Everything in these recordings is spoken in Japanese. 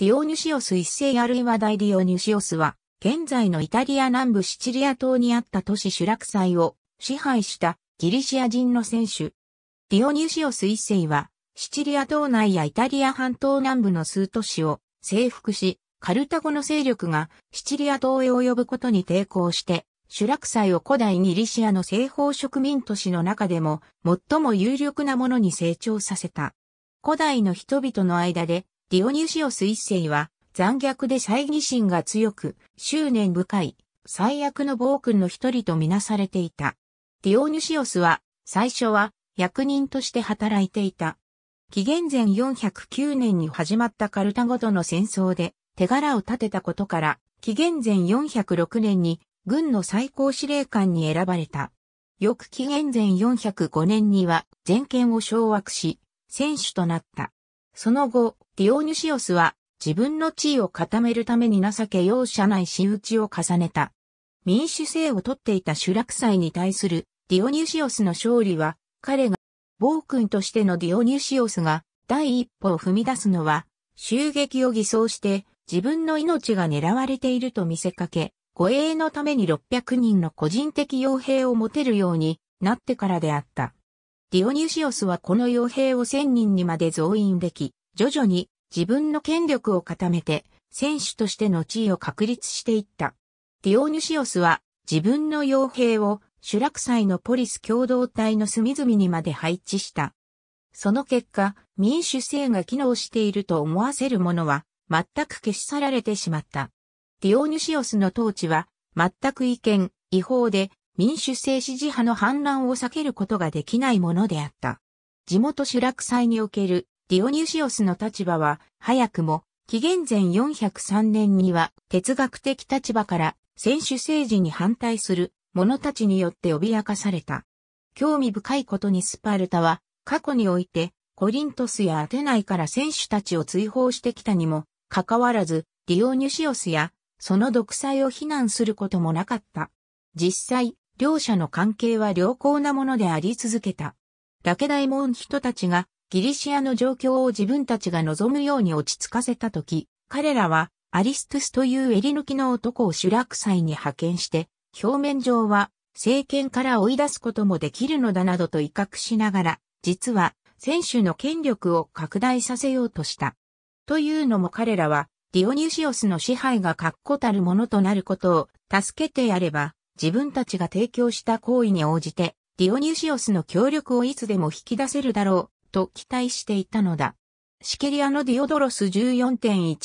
ディオニシオス一世あるいは大ディオニシオスは、現在のイタリア南部シチリア島にあった都市シュラクサイを支配したギリシア人の選手。ディオニシオス一世は、シチリア島内やイタリア半島南部の数都市を征服し、カルタゴの勢力がシチリア島へ及ぶことに抵抗して、シュラクサイを古代ギリシアの西方植民都市の中でも最も有力なものに成長させた。古代の人々の間でディオニュシオス一世は残虐で猜疑心が強く、執念深い、最悪の暴君の一人とみなされていた。ディオニュシオスは、最初は役人として働いていた。紀元前409年に始まったカルタゴとの戦争で手柄を立てたことから、紀元前406年に軍の最高司令官に選ばれた。翌紀元前405年には全権を掌握し、選手となった。その後、ディオニュシオスは自分の地位を固めるために情け容赦ない仕打ちを重ねた。民主制を取っていた主落祭に対するディオニュシオスの勝利は、彼が暴君としてのディオニュシオスが第一歩を踏み出すのは、襲撃を偽装して自分の命が狙われていると見せかけ、護衛のために600人の個人的傭兵を持てるようになってからであった。ディオニュシオスはこの傭兵を千人にまで増員でき、徐々に自分の権力を固めて、選手としての地位を確立していった。ディオニュシオスは自分の傭兵を主落祭のポリス共同体の隅々にまで配置した。その結果、民主制が機能していると思わせるものは、全く消し去られてしまった。ディオニュシオスの統治は、全く違憲、違法で、民主政治自派の反乱を避けることができないものであった。地元主落祭におけるディオニュシオスの立場は、早くも、紀元前403年には哲学的立場から選手政治に反対する者たちによって脅かされた。興味深いことにスパルタは過去においてコリントスやアテナイから選手たちを追放してきたにもかかわらずディオニュシオスやその独裁を非難することもなかった。実際、両者の関係は良好なものであり続けた。ラケダイモン人たちがギリシアの状況を自分たちが望むように落ち着かせたとき、彼らはアリストゥスという襟抜きの男を主楽祭に派遣して、表面上は政権から追い出すこともできるのだなどと威嚇しながら、実は選手の権力を拡大させようとした。というのも彼らは、ディオニュシオスの支配が確固たるものとなることを助けてやれば、自分たちが提供した行為に応じて、ディオニュシオスの協力をいつでも引き出せるだろう、と期待していたのだ。シケリアのディオドロス14.10に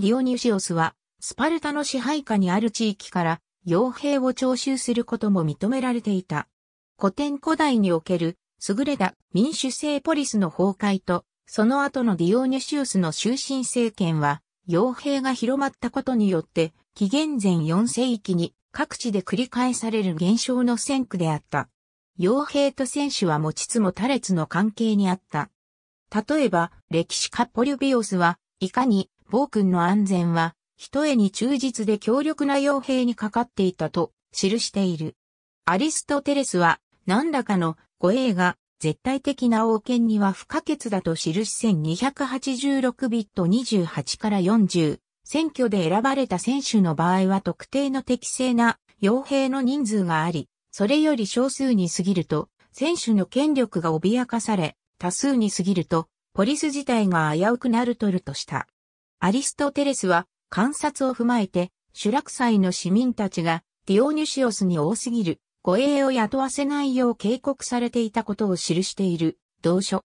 ディオニュシオスは、スパルタの支配下にある地域から傭兵を徴収することも認められていた。古典古代における優れた民主制ポリスの崩壊と、その後のディオニュシウスの終身政権は、傭兵が広まったことによって、紀元前4世紀に各地で繰り返される現象の先駆であった。傭兵と選手は持ちつも他列の関係にあった。例えば、歴史家ポリュビオスは、いかに、暴君の安全は、一重に忠実で強力な傭兵にかかっていたと、記している。アリストテレスは、何らかの護衛が絶対的な王権には不可欠だと記し1286ビット28から40選挙で選ばれた選手の場合は特定の適正な傭兵の人数があり、それより少数に過ぎると、選手の権力が脅かされ、多数に過ぎると、ポリス自体が危うくなるとるとした。アリストテレスは観察を踏まえて、主落祭の市民たちがディオニュシオスに多すぎる護衛を雇わせないよう警告されていたことを記している同書。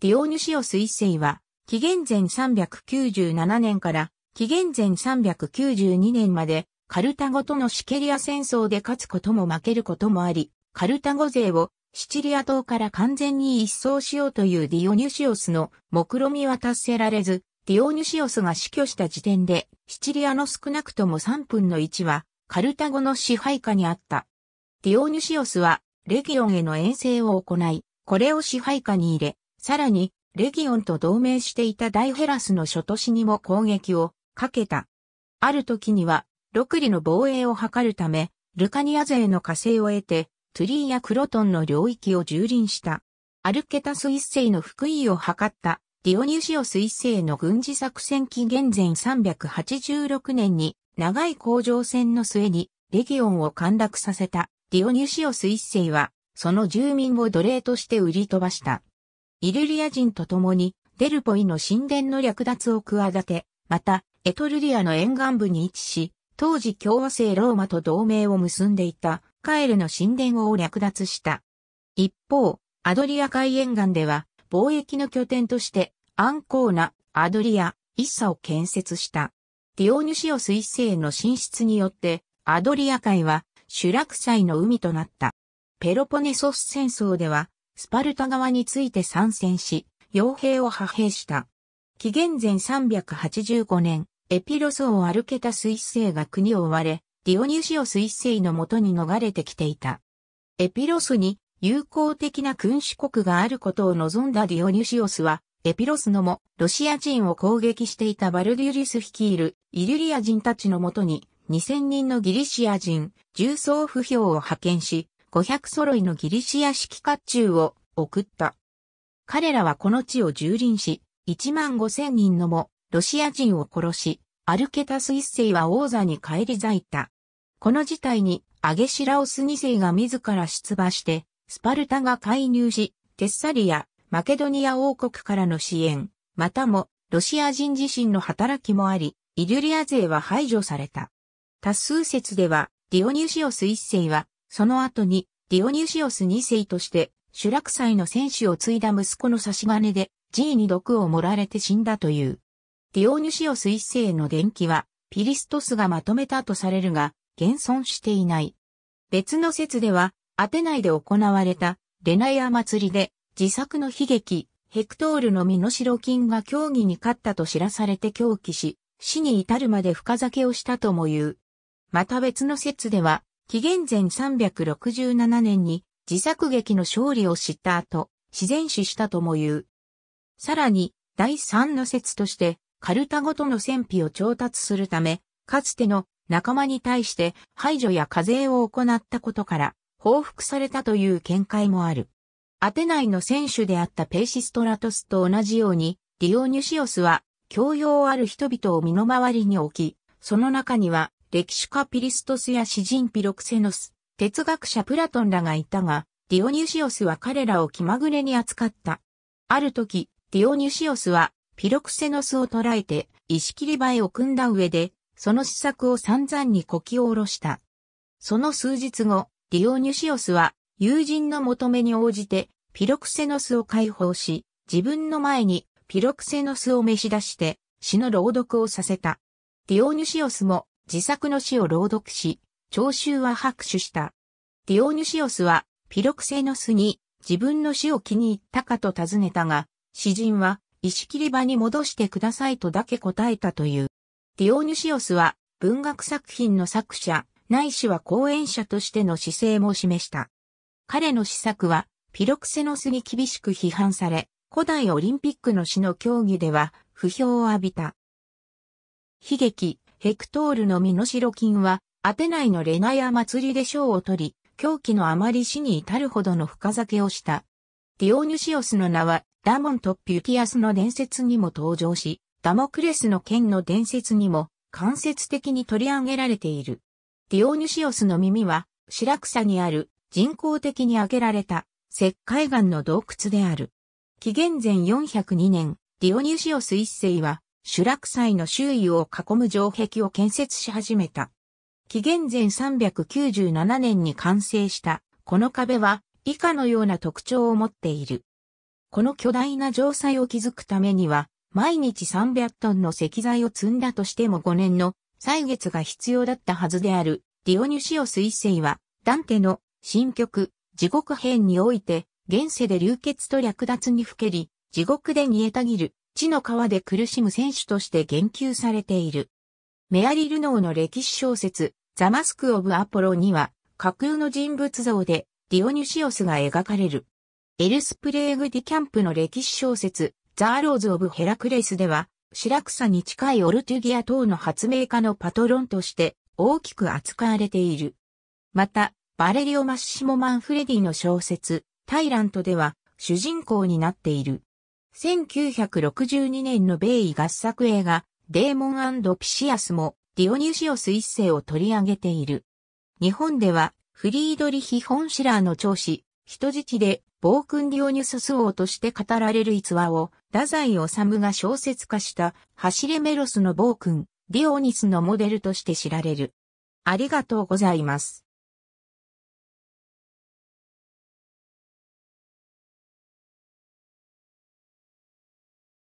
ディオニュシオス一世は、紀元前397年から紀元前392年まで、カルタゴとのシケリア戦争で勝つことも負けることもあり、カルタゴ勢をシチリア島から完全に一掃しようというディオニュシオスの目論見は達せられず、ディオニュシオスが死去した時点で、シチリアの少なくとも3分の1は、カルタゴの支配下にあった。ディオニュシオスは、レギオンへの遠征を行い、これを支配下に入れ、さらに、レギオンと同盟していた大ヘラスの諸都市にも攻撃をかけた。ある時には、六里の防衛を図るため、ルカニア勢の火星を得て、トゥリーやクロトンの領域を蹂躙した。アルケタス一世の福井を図った、ディオニュシオス一世の軍事作戦期元前386年に、長い工場戦の末に、レギオンを陥落させた、ディオニュシオス一世は、その住民を奴隷として売り飛ばした。イルリア人と共に、デルポイの神殿の略奪を企て、また、エトルリアの沿岸部に位置し、当時共和制ローマと同盟を結んでいたカエルの神殿を略奪した。一方、アドリア海沿岸では貿易の拠点としてアンコーナ、アドリア、イッサを建設した。ディオニュシオス一世の進出によってアドリア海は主落イの海となった。ペロポネソス戦争ではスパルタ側について参戦し、傭兵を派兵した。紀元前385年、エピロスを歩けたタスが国を追われ、ディオニュシオス一星のもとに逃れてきていた。エピロスに友好的な君主国があることを望んだディオニュシオスは、エピロスのもロシア人を攻撃していたバルデュリス率いるイリュリア人たちのもとに2000人のギリシア人、重装不評を派遣し、500揃いのギリシア式甲冑を送った。彼らはこの地を蹂躙し、1万5千人のも、ロシア人を殺し、アルケタス一世は王座に返り咲いた。この事態に、アゲシラオス二世が自ら出馬して、スパルタが介入し、テッサリア、マケドニア王国からの支援、またも、ロシア人自身の働きもあり、イリュリア勢は排除された。多数説では、ディオニュシオス一世は、その後に、ディオニュシオス二世として、主落祭の戦士を継いだ息子の差し金で、G に毒を盛られて死んだという。ディオニュシオス一世の伝記は、ピリストスがまとめたとされるが、現存していない。別の説では、アテナイで行われた、レナイア祭りで、自作の悲劇、ヘクトールの身代金が競技に勝ったと知らされて狂気し、死に至るまで深酒をしたとも言う。また別の説では、紀元前367年に自作劇の勝利を知った後、自然死したとも言う。さらに、第三の説として、カルタごとの戦費を調達するため、かつての仲間に対して排除や課税を行ったことから、報復されたという見解もある。アテナイの選手であったペーシストラトスと同じように、ディオニュシオスは、教養ある人々を身の回りに置き、その中には、歴史家ピリストスや詩人ピロクセノス、哲学者プラトンらがいたが、ディオニュシオスは彼らを気まぐれに扱った。ある時、ディオニシオスは、ピロクセノスを捕らえて、石切りえを組んだ上で、その施策を散々にこき下ろした。その数日後、ディオニュシオスは、友人の求めに応じて、ピロクセノスを解放し、自分の前にピロクセノスを召し出して、詩の朗読をさせた。ディオニュシオスも自作の詩を朗読し、聴衆は拍手した。ディオニュシオスはピロクセノスに自分の詩を気に入ったかと尋ねたが、詩人は、石切り場に戻してくださいとだけ答えたという。ディオニュシオスは、文学作品の作者、ないしは講演者としての姿勢も示した。彼の施策は、ピロクセノスに厳しく批判され、古代オリンピックの詩の競技では、不評を浴びた。悲劇、ヘクトールの身の代金は、アテナイのレナヤ祭りで賞を取り、狂気のあまり死に至るほどの深酒をした。ディオニュシオスの名は、ダモンとピュキアスの伝説にも登場し、ダモクレスの剣の伝説にも、間接的に取り上げられている。ディオニュシオスの耳は、シラクサにある、人工的に開けられた、石灰岩の洞窟である。紀元前402年、ディオニュシオス一世は、シュラクサイの周囲を囲む城壁を建設し始めた。紀元前397年に完成した、この壁は以下のような特徴を持っている。この巨大な城塞を築くためには、毎日300トンの石材を積んだとしても5年の歳月が必要だったはずである、ディオニュシオス一世は、ダンテの新曲、地獄編において、現世で流血と略奪にふけり、地獄で煮えたぎる、地の川で苦しむ選手として言及されている。メアリルノーの歴史小説、ザマスク・オブ・アポロには、架空の人物像で、ディオニュシオスが描かれる。エルスプレーグ・ディ・キャンプの歴史小説、ザ・アローズ・オブ・ヘラクレイスでは、シラクサに近いオルトゥギア等の発明家のパトロンとして大きく扱われている。また、バレリオ・マッシモ・マンフレディの小説、タイラントでは主人公になっている。1962年の米イ合作映画、デーモンピシアスもディオニュシオス一世を取り上げている。日本ではフリードリヒ・ホンシラーの長子、人質で暴君ディオニュスス王として語られる逸話を、太宰治が小説化した、走れメロスの暴君、ディオニスのモデルとして知られる。ありがとうございます。